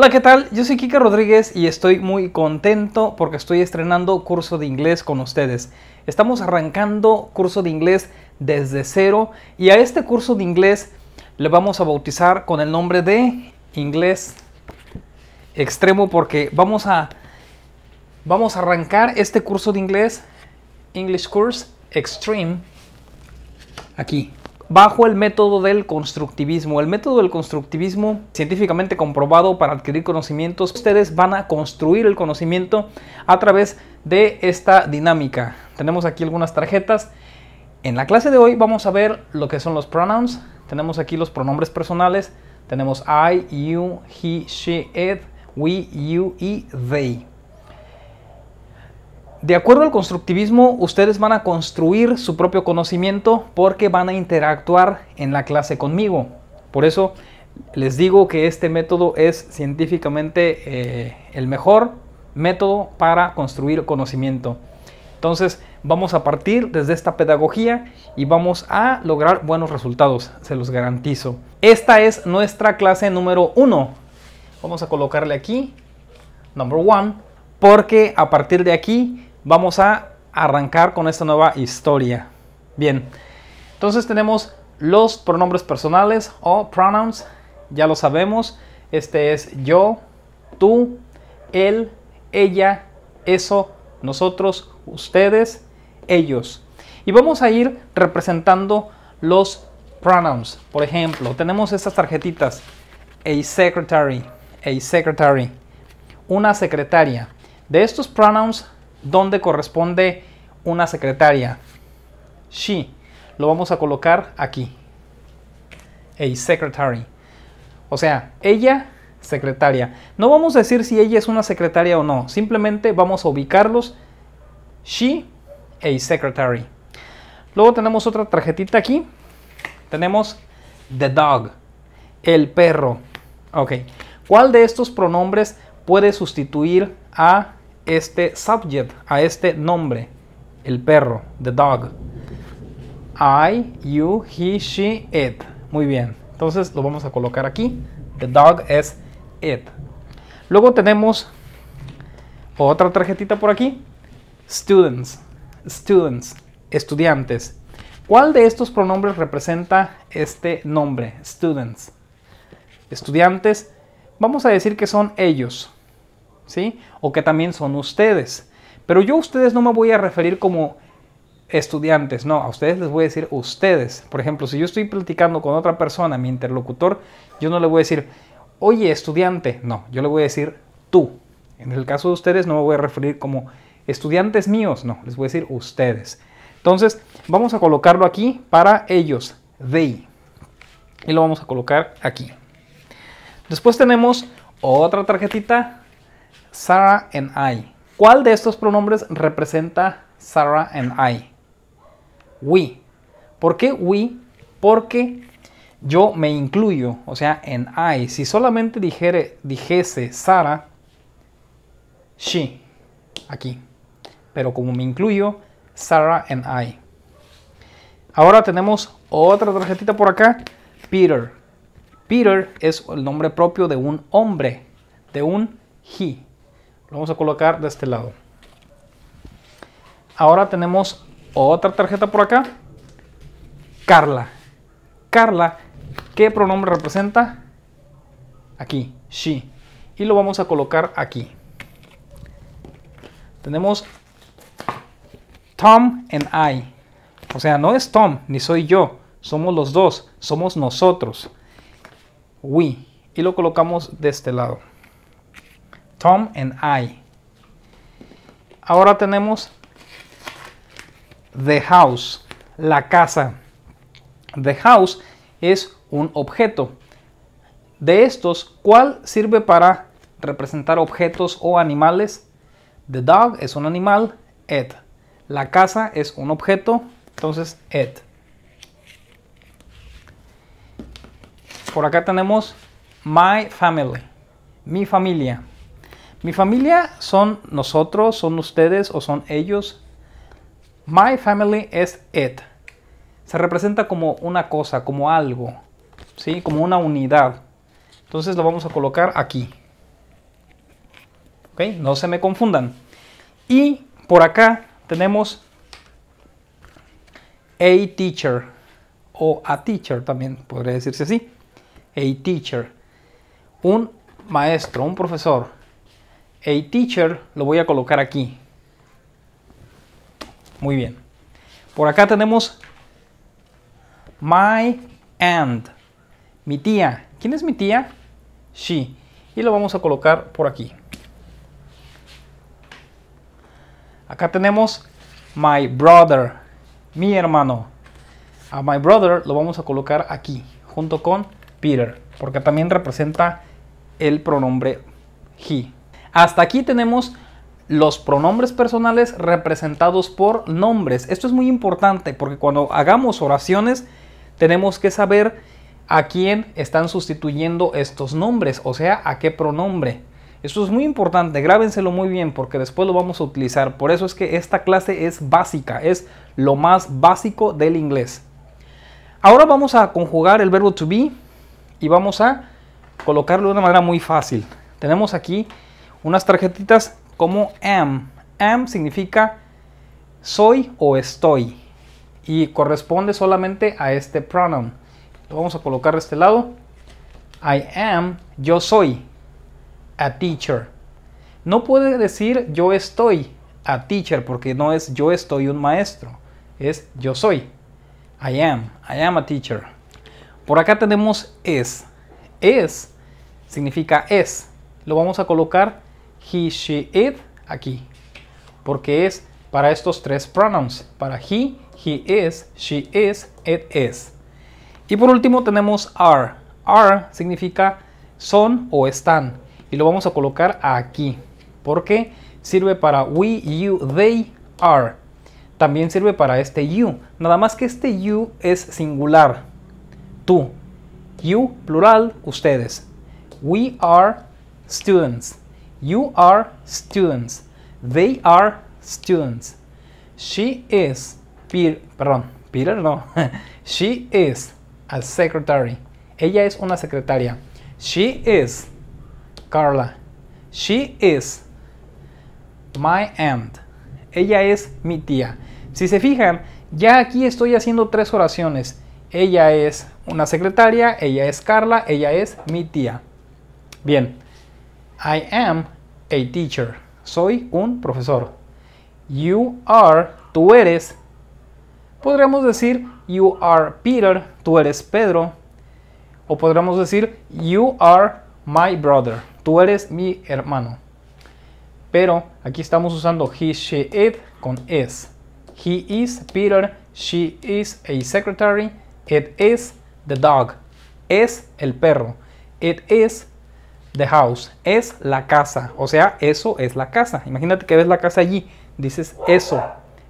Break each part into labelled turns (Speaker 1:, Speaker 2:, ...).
Speaker 1: Hola, ¿qué tal? Yo soy Kika Rodríguez y estoy muy contento porque estoy estrenando curso de inglés con ustedes. Estamos arrancando curso de inglés desde cero y a este curso de inglés le vamos a bautizar con el nombre de Inglés Extremo porque vamos a vamos a arrancar este curso de inglés English Course Extreme aquí bajo el método del constructivismo. El método del constructivismo, científicamente comprobado para adquirir conocimientos, ustedes van a construir el conocimiento a través de esta dinámica. Tenemos aquí algunas tarjetas. En la clase de hoy vamos a ver lo que son los pronouns. Tenemos aquí los pronombres personales. Tenemos I, you, he, she, it, we, you y they. De acuerdo al constructivismo, ustedes van a construir su propio conocimiento porque van a interactuar en la clase conmigo. Por eso les digo que este método es científicamente eh, el mejor método para construir conocimiento. Entonces vamos a partir desde esta pedagogía y vamos a lograr buenos resultados, se los garantizo. Esta es nuestra clase número uno. Vamos a colocarle aquí, number one porque a partir de aquí vamos a arrancar con esta nueva historia. Bien, entonces tenemos los pronombres personales o pronouns, ya lo sabemos. Este es yo, tú, él, ella, eso, nosotros, ustedes, ellos. Y vamos a ir representando los pronouns. Por ejemplo, tenemos estas tarjetitas. A secretary, a secretary, una secretaria. De estos pronouns ¿Dónde corresponde una secretaria? She. Lo vamos a colocar aquí. A secretary. O sea, ella, secretaria. No vamos a decir si ella es una secretaria o no. Simplemente vamos a ubicarlos. She, a secretary. Luego tenemos otra tarjetita aquí. Tenemos the dog, el perro. Ok. ¿Cuál de estos pronombres puede sustituir a este subject, a este nombre, el perro, the dog. I, you, he, she, it. Muy bien. Entonces lo vamos a colocar aquí. The dog es it. Luego tenemos otra tarjetita por aquí. Students. Students. Estudiantes. ¿Cuál de estos pronombres representa este nombre? Students. Estudiantes. Vamos a decir que son ellos. ¿sí? O que también son ustedes. Pero yo a ustedes no me voy a referir como estudiantes, no, a ustedes les voy a decir ustedes. Por ejemplo, si yo estoy platicando con otra persona, mi interlocutor, yo no le voy a decir, oye, estudiante, no, yo le voy a decir tú. En el caso de ustedes no me voy a referir como estudiantes míos, no, les voy a decir ustedes. Entonces, vamos a colocarlo aquí para ellos, they. Y lo vamos a colocar aquí. Después tenemos otra tarjetita Sarah and I. ¿Cuál de estos pronombres representa Sarah and I? We. ¿Por qué we? Porque yo me incluyo, o sea, en I. Si solamente dijere, dijese Sarah. she, aquí. Pero como me incluyo, Sarah and I. Ahora tenemos otra tarjetita por acá, Peter. Peter es el nombre propio de un hombre, de un he. Lo vamos a colocar de este lado. Ahora tenemos otra tarjeta por acá. Carla. Carla, ¿qué pronombre representa? Aquí, she. Y lo vamos a colocar aquí. Tenemos Tom and I. O sea, no es Tom ni soy yo. Somos los dos. Somos nosotros. We. Y lo colocamos de este lado. Tom and I. Ahora tenemos The House, la casa. The House es un objeto. De estos, ¿cuál sirve para representar objetos o animales? The dog es un animal, Ed. La casa es un objeto, entonces Ed. Por acá tenemos My Family, mi familia. Mi familia son nosotros, son ustedes o son ellos. My family es it. Se representa como una cosa, como algo, ¿sí? Como una unidad. Entonces lo vamos a colocar aquí. No se me confundan. Y por acá tenemos a teacher o a teacher también podría decirse así. A teacher. Un maestro, un profesor a teacher lo voy a colocar aquí. Muy bien. Por acá tenemos my aunt, mi tía. ¿Quién es mi tía? She. Y lo vamos a colocar por aquí. Acá tenemos my brother, mi hermano. A my brother lo vamos a colocar aquí, junto con Peter, porque también representa el pronombre he. Hasta aquí tenemos los pronombres personales representados por nombres. Esto es muy importante porque cuando hagamos oraciones tenemos que saber a quién están sustituyendo estos nombres, o sea, a qué pronombre. Esto es muy importante, grábenselo muy bien porque después lo vamos a utilizar. Por eso es que esta clase es básica, es lo más básico del inglés. Ahora vamos a conjugar el verbo to be y vamos a colocarlo de una manera muy fácil. Tenemos aquí unas tarjetitas como am. Am significa soy o estoy y corresponde solamente a este pronoun. Lo vamos a colocar de este lado. I am, yo soy, a teacher. No puede decir yo estoy a teacher porque no es yo estoy un maestro, es yo soy. I am, I am a teacher. Por acá tenemos es. Es significa es. Lo vamos a colocar he, she, it aquí. Porque es para estos tres pronouns. Para he, he is, she is, it is. Y por último tenemos are. Are significa son o están. Y lo vamos a colocar aquí. Porque sirve para we, you, they, are. También sirve para este you. Nada más que este you es singular. Tú. You, plural, ustedes. We are students. You are students. They are students. She is Peter, perdón, Peter no. She is a secretary. Ella es una secretaria. She is Carla. She is my aunt. Ella es mi tía. Si se fijan, ya aquí estoy haciendo tres oraciones. Ella es una secretaria, ella es Carla, ella es mi tía. Bien. I am a teacher. Soy un profesor. You are, tú eres. Podríamos decir you are Peter, tú eres Pedro. O podríamos decir you are my brother, tú eres mi hermano. Pero aquí estamos usando he, she, it con es. He is Peter, she is a secretary, it is the dog. Es el perro. It is The house es la casa. O sea, eso es la casa. Imagínate que ves la casa allí. Dices eso.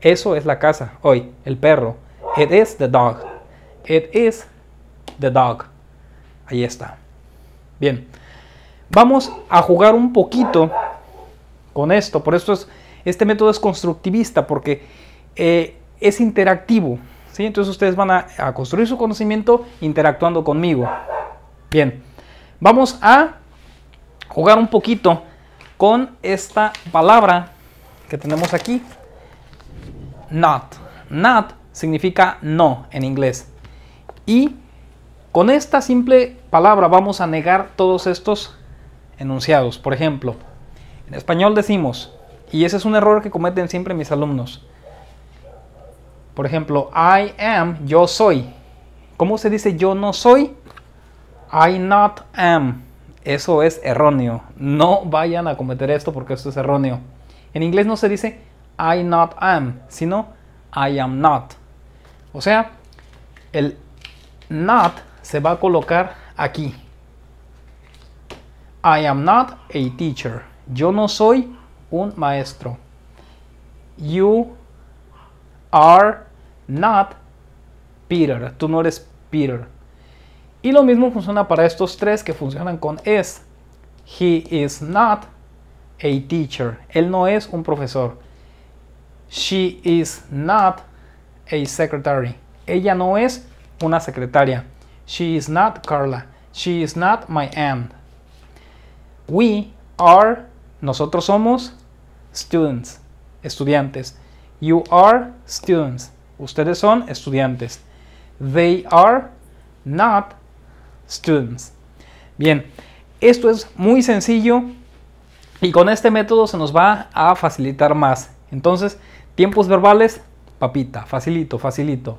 Speaker 1: Eso es la casa. Hoy, el perro. It is the dog. It is the dog. Ahí está. Bien. Vamos a jugar un poquito con esto. Por esto es, este método es constructivista porque eh, es interactivo. ¿sí? Entonces ustedes van a construir su conocimiento interactuando conmigo. Bien. Vamos a jugar un poquito con esta palabra que tenemos aquí. Not. Not significa no en inglés. Y con esta simple palabra vamos a negar todos estos enunciados. Por ejemplo, en español decimos, y ese es un error que cometen siempre mis alumnos. Por ejemplo, I am, yo soy. ¿Cómo se dice yo no soy? I not am. Eso es erróneo. No vayan a cometer esto porque esto es erróneo. En inglés no se dice I not am, sino I am not. O sea, el not se va a colocar aquí. I am not a teacher. Yo no soy un maestro. You are not Peter. Tú no eres Peter. Y lo mismo funciona para estos tres que funcionan con es. He is not a teacher. Él no es un profesor. She is not a secretary. Ella no es una secretaria. She is not Carla. She is not my aunt. We are, nosotros somos students, estudiantes. You are students. Ustedes son estudiantes. They are not students. Bien, esto es muy sencillo y con este método se nos va a facilitar más. Entonces, tiempos verbales, papita, facilito, facilito.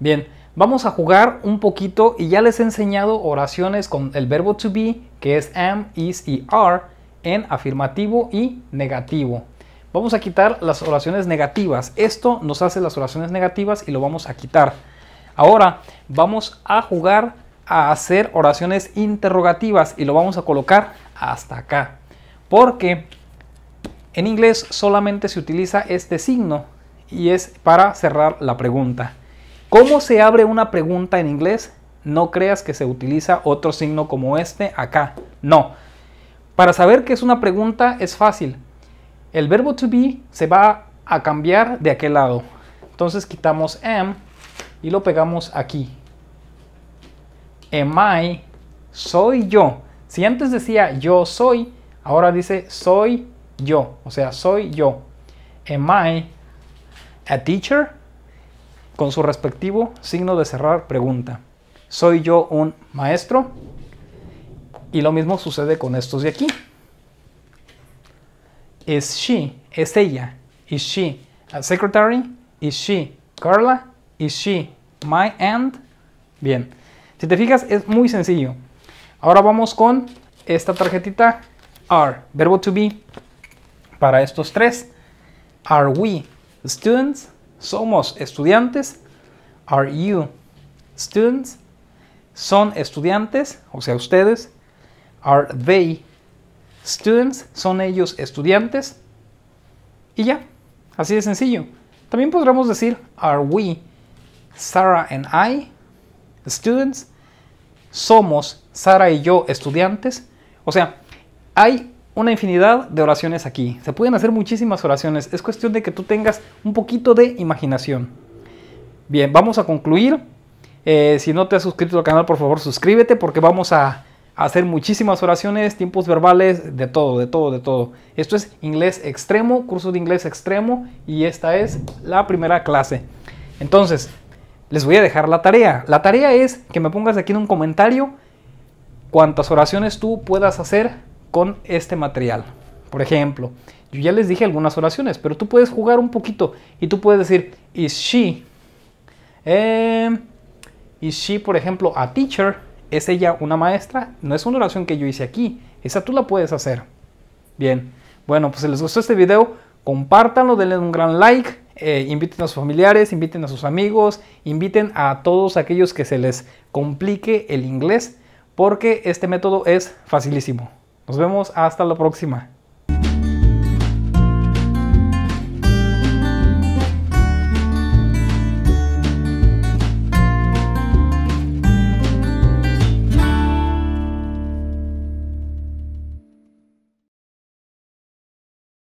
Speaker 1: Bien, vamos a jugar un poquito y ya les he enseñado oraciones con el verbo to be, que es am, is y are, en afirmativo y negativo. Vamos a quitar las oraciones negativas. Esto nos hace las oraciones negativas y lo vamos a quitar. Ahora vamos a jugar a hacer oraciones interrogativas y lo vamos a colocar hasta acá. Porque en inglés solamente se utiliza este signo y es para cerrar la pregunta. ¿Cómo se abre una pregunta en inglés? No creas que se utiliza otro signo como este acá. No. Para saber que es una pregunta es fácil. El verbo to be se va a cambiar de aquel lado. Entonces quitamos am y lo pegamos aquí am I, soy yo. Si antes decía yo soy, ahora dice soy yo, o sea, soy yo. Am I a teacher? Con su respectivo signo de cerrar pregunta. ¿Soy yo un maestro? Y lo mismo sucede con estos de aquí. Is she, es ella. Is she a secretary? Is she Carla? Is she my aunt? Bien. Si te fijas, es muy sencillo. Ahora vamos con esta tarjetita are, verbo to be, para estos tres. Are we students? Somos estudiantes. Are you students? Son estudiantes, o sea, ustedes. Are they students? Son ellos estudiantes. Y ya, así de sencillo. También podremos decir, are we, Sarah and I, students? somos, Sara y yo, estudiantes. O sea, hay una infinidad de oraciones aquí. Se pueden hacer muchísimas oraciones. Es cuestión de que tú tengas un poquito de imaginación. Bien, vamos a concluir. Eh, si no te has suscrito al canal, por favor, suscríbete porque vamos a hacer muchísimas oraciones, tiempos verbales, de todo, de todo, de todo. Esto es inglés extremo, curso de inglés extremo y esta es la primera clase. Entonces, les voy a dejar la tarea. La tarea es que me pongas aquí en un comentario cuántas oraciones tú puedas hacer con este material. Por ejemplo, yo ya les dije algunas oraciones, pero tú puedes jugar un poquito y tú puedes decir, is she? Eh, is she, por ejemplo, a teacher? ¿Es ella una maestra? No es una oración que yo hice aquí, esa tú la puedes hacer. Bien, bueno, pues si les gustó este video, compártanlo, denle un gran like eh, inviten a sus familiares, inviten a sus amigos, inviten a todos aquellos que se les complique el inglés, porque este método es facilísimo. Nos vemos hasta la próxima.